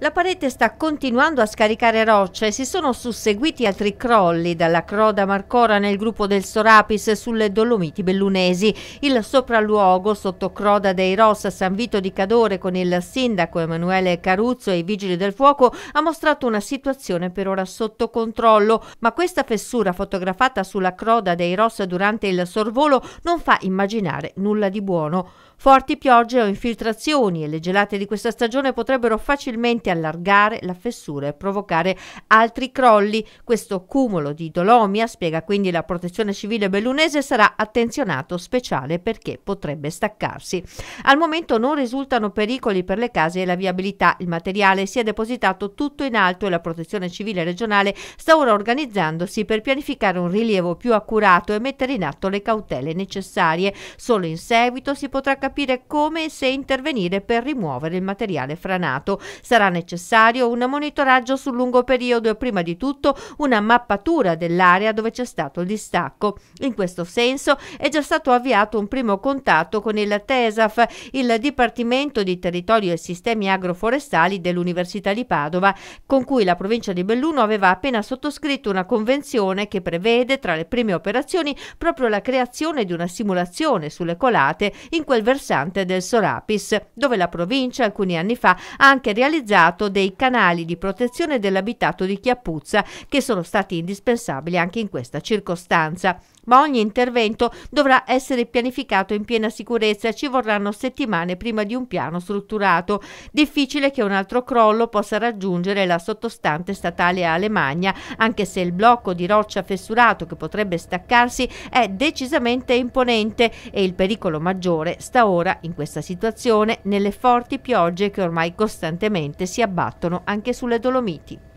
La parete sta continuando a scaricare rocce e si sono susseguiti altri crolli dalla Croda Marcora nel gruppo del Sorapis sulle Dolomiti Bellunesi. Il sopralluogo sotto Croda dei Ross a San Vito di Cadore con il sindaco Emanuele Caruzzo e i Vigili del Fuoco ha mostrato una situazione per ora sotto controllo, ma questa fessura fotografata sulla Croda dei Ross durante il sorvolo non fa immaginare nulla di buono. Forti piogge o infiltrazioni e le gelate di questa stagione potrebbero facilmente effetti allargare la fessura e provocare altri crolli. Questo cumulo di dolomia, spiega quindi la protezione civile bellunese, sarà attenzionato speciale perché potrebbe staccarsi. Al momento non risultano pericoli per le case e la viabilità. Il materiale si è depositato tutto in alto e la protezione civile regionale sta ora organizzandosi per pianificare un rilievo più accurato e mettere in atto le cautele necessarie. Solo in seguito si potrà capire come e se intervenire per rimuovere il materiale franato. Sarà necessario necessario un monitoraggio sul lungo periodo e prima di tutto una mappatura dell'area dove c'è stato il distacco. In questo senso è già stato avviato un primo contatto con il TESAF, il Dipartimento di Territorio e Sistemi Agroforestali dell'Università di Padova, con cui la provincia di Belluno aveva appena sottoscritto una convenzione che prevede tra le prime operazioni proprio la creazione di una simulazione sulle colate in quel versante del Sorapis, dove la provincia alcuni anni fa ha anche realizzato utilizzato dei canali di protezione dell'abitato di Chiappuzza che sono stati indispensabili anche in questa circostanza. Ma ogni intervento dovrà essere pianificato in piena sicurezza e ci vorranno settimane prima di un piano strutturato. Difficile che un altro crollo possa raggiungere la sottostante statale Alemagna, anche se il blocco di roccia fessurato che potrebbe staccarsi è decisamente imponente e il pericolo maggiore sta ora in questa situazione nelle forti piogge che ormai costantemente si si abbattono anche sulle Dolomiti.